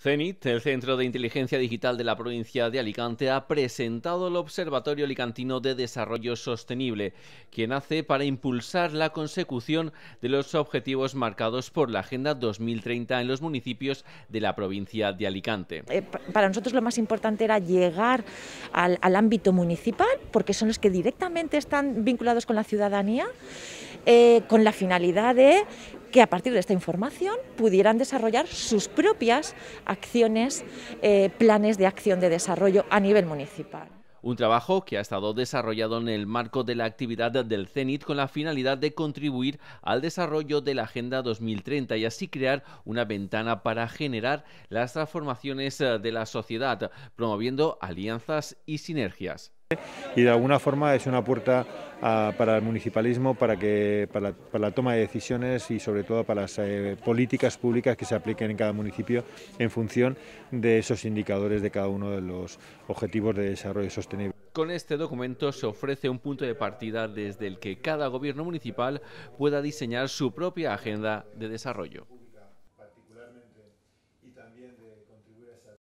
CENIT, el Centro de Inteligencia Digital de la provincia de Alicante, ha presentado el Observatorio Alicantino de Desarrollo Sostenible, quien hace para impulsar la consecución de los objetivos marcados por la Agenda 2030 en los municipios de la provincia de Alicante. Eh, para nosotros lo más importante era llegar al, ámbito municipal, porque son los que directamente están vinculados con la ciudadanía, eh, con la finalidad de que a partir de esta información pudieran desarrollar sus propias acciones, eh, planes de acción de desarrollo a nivel municipal. Un trabajo que ha estado desarrollado en el marco de la actividad del CENIT con la finalidad de contribuir al desarrollo de la Agenda 2030 y así crear una ventana para generar las transformaciones eh, de la sociedad, promoviendo alianzas y sinergias y de alguna forma es una puerta ah, para el municipalismo, para, que, la toma de decisiones y sobre todo para las eh, políticas públicas que se apliquen en cada municipio en función de esos indicadores de cada uno de los objetivos de desarrollo sostenible. Con este documento se ofrece un punto de partida desde el que cada gobierno municipal pueda diseñar su propia agenda de desarrollo.